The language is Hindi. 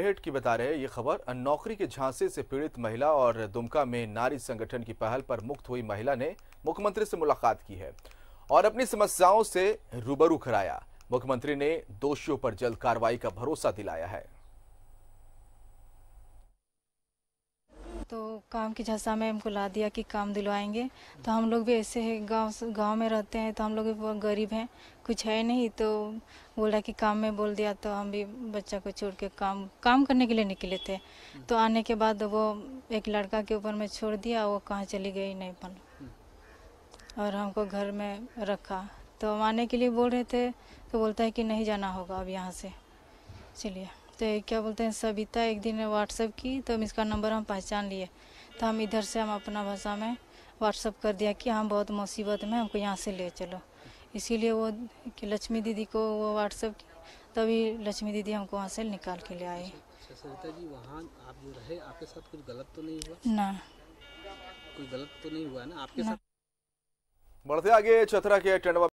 हेट की बता रहे ये खबर नौकरी के झांसे से पीड़ित महिला और दुमका में नारी संगठन की पहल पर मुक्त हुई महिला ने मुख्यमंत्री से मुलाकात की है और अपनी समस्याओं से रूबरू कराया मुख्यमंत्री ने दोषियों पर जल्द कार्रवाई का भरोसा दिलाया है तो काम की झसा में हमको ला दिया कि काम दिलवाएंगे तो हम लोग भी ऐसे है गाँव गाँव में रहते हैं तो हम लोग भी बहुत गरीब हैं कुछ है नहीं तो बोला कि काम में बोल दिया तो हम भी बच्चा को छोड़ के काम काम करने के लिए निकले थे तो आने के बाद वो एक लड़का के ऊपर में छोड़ दिया वो कहाँ चली गई नहीं पन और हमको घर में रखा तो हम आने के लिए बोल रहे थे तो बोलता है कि नहीं जाना होगा अब यहाँ से चलिए तो क्या बोलते हैं सविता एक दिन व्हाट्सअप की तो इसका नंबर हम पहचान लिए तो हम इधर से हम अपना भाषा में व्हाट्सअप कर दिया कि हम बहुत मुसीबत में हमको यहाँ से ले चलो इसीलिए वो कि लक्ष्मी दीदी को वो व्हाट्सअप की तभी लक्ष्मी दीदी हमको वहाँ से निकाल के ले आई अच्छा, सविता जी वहाँ आप जो रहे आपके साथ कुछ गलत तो नहीं हुआ ना गलत तो नहीं हुआ ना आपके ना। साथ बढ़ते आगे चतरा के टंडवा